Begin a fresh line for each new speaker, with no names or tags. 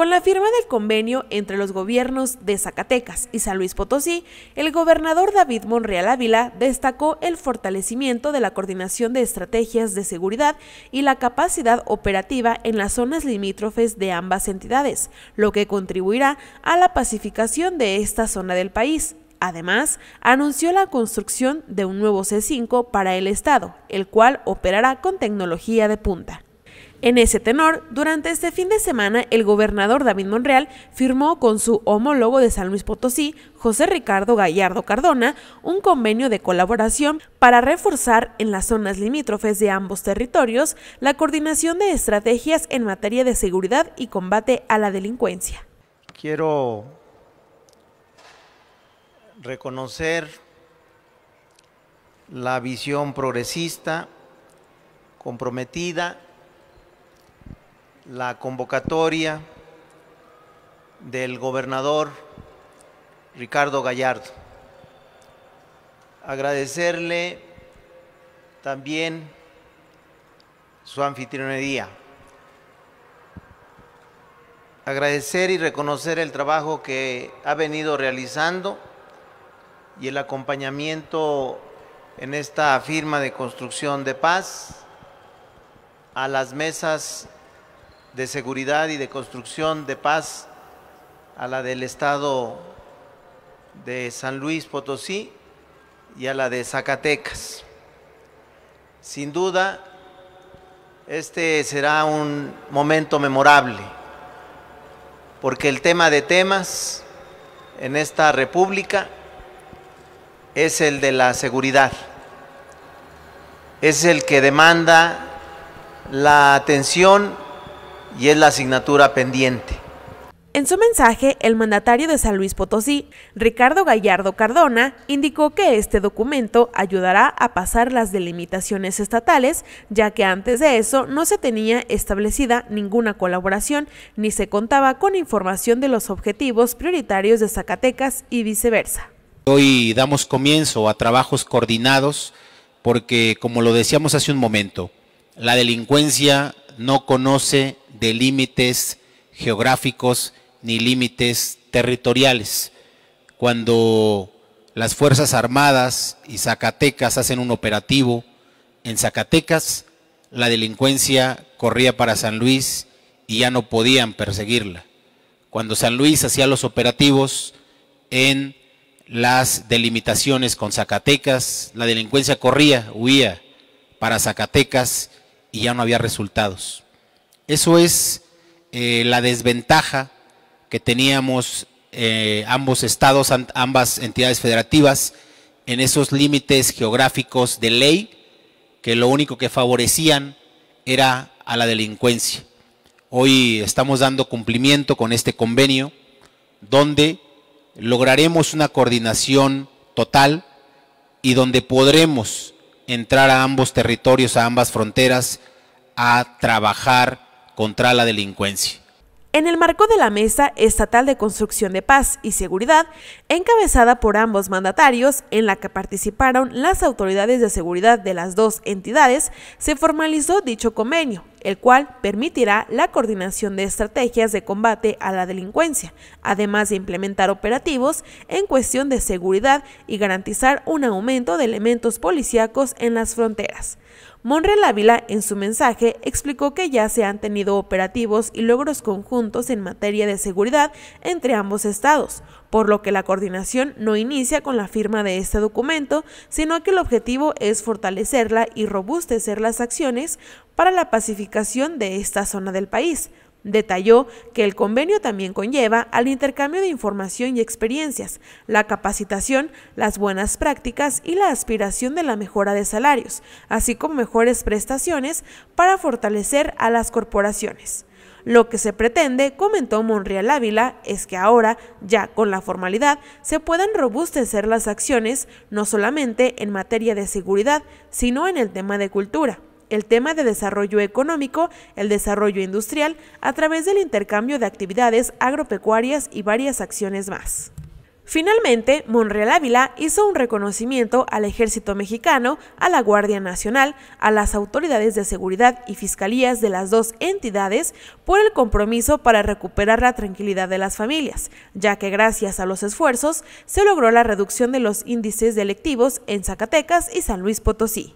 Con la firma del convenio entre los gobiernos de Zacatecas y San Luis Potosí, el gobernador David Monreal Ávila destacó el fortalecimiento de la coordinación de estrategias de seguridad y la capacidad operativa en las zonas limítrofes de ambas entidades, lo que contribuirá a la pacificación de esta zona del país. Además, anunció la construcción de un nuevo C5 para el Estado, el cual operará con tecnología de punta. En ese tenor, durante este fin de semana, el gobernador David Monreal firmó con su homólogo de San Luis Potosí, José Ricardo Gallardo Cardona, un convenio de colaboración para reforzar en las zonas limítrofes de ambos territorios la coordinación de estrategias en materia de seguridad y combate a la delincuencia.
Quiero reconocer la visión progresista, comprometida, la convocatoria del gobernador Ricardo Gallardo. Agradecerle también su anfitrionería. Agradecer y reconocer el trabajo que ha venido realizando y el acompañamiento en esta firma de construcción de paz a las mesas de seguridad y de construcción de paz a la del Estado de San Luis Potosí y a la de Zacatecas. Sin duda, este será un momento memorable, porque el tema de temas en esta República es el de la seguridad, es el que demanda la atención y es la asignatura pendiente. En su
mensaje, el mandatario de San Luis Potosí, Ricardo Gallardo Cardona, indicó que este documento ayudará a pasar las delimitaciones estatales, ya que antes de eso no se tenía establecida ninguna colaboración ni se contaba con información de los objetivos prioritarios de Zacatecas y viceversa.
Hoy damos comienzo a trabajos coordinados porque, como lo decíamos hace un momento, la delincuencia no conoce de límites geográficos ni límites territoriales. Cuando las Fuerzas Armadas y Zacatecas hacen un operativo en Zacatecas, la delincuencia corría para San Luis y ya no podían perseguirla. Cuando San Luis hacía los operativos en las delimitaciones con Zacatecas, la delincuencia corría, huía para Zacatecas y ya no había resultados. Eso es eh, la desventaja que teníamos eh, ambos estados, ambas entidades federativas, en esos límites geográficos de ley que lo único que favorecían era a la delincuencia. Hoy estamos dando cumplimiento con este convenio donde lograremos una coordinación total y donde podremos entrar a ambos territorios, a ambas fronteras, a trabajar contra la delincuencia.
En el marco de la Mesa Estatal de Construcción de Paz y Seguridad, encabezada por ambos mandatarios, en la que participaron las autoridades de seguridad de las dos entidades, se formalizó dicho convenio, el cual permitirá la coordinación de estrategias de combate a la delincuencia, además de implementar operativos en cuestión de seguridad y garantizar un aumento de elementos policíacos en las fronteras. Monreal Ávila, en su mensaje, explicó que ya se han tenido operativos y logros conjuntos en materia de seguridad entre ambos estados, por lo que la coordinación no inicia con la firma de este documento, sino que el objetivo es fortalecerla y robustecer las acciones para la pacificación de esta zona del país Detalló que el convenio también conlleva al intercambio de información y experiencias, la capacitación, las buenas prácticas y la aspiración de la mejora de salarios, así como mejores prestaciones para fortalecer a las corporaciones. Lo que se pretende, comentó Monreal Ávila, es que ahora, ya con la formalidad, se puedan robustecer las acciones, no solamente en materia de seguridad, sino en el tema de cultura el tema de desarrollo económico, el desarrollo industrial, a través del intercambio de actividades agropecuarias y varias acciones más. Finalmente, Monreal Ávila hizo un reconocimiento al ejército mexicano, a la Guardia Nacional, a las autoridades de seguridad y fiscalías de las dos entidades por el compromiso para recuperar la tranquilidad de las familias, ya que gracias a los esfuerzos se logró la reducción de los índices delictivos en Zacatecas y San Luis Potosí.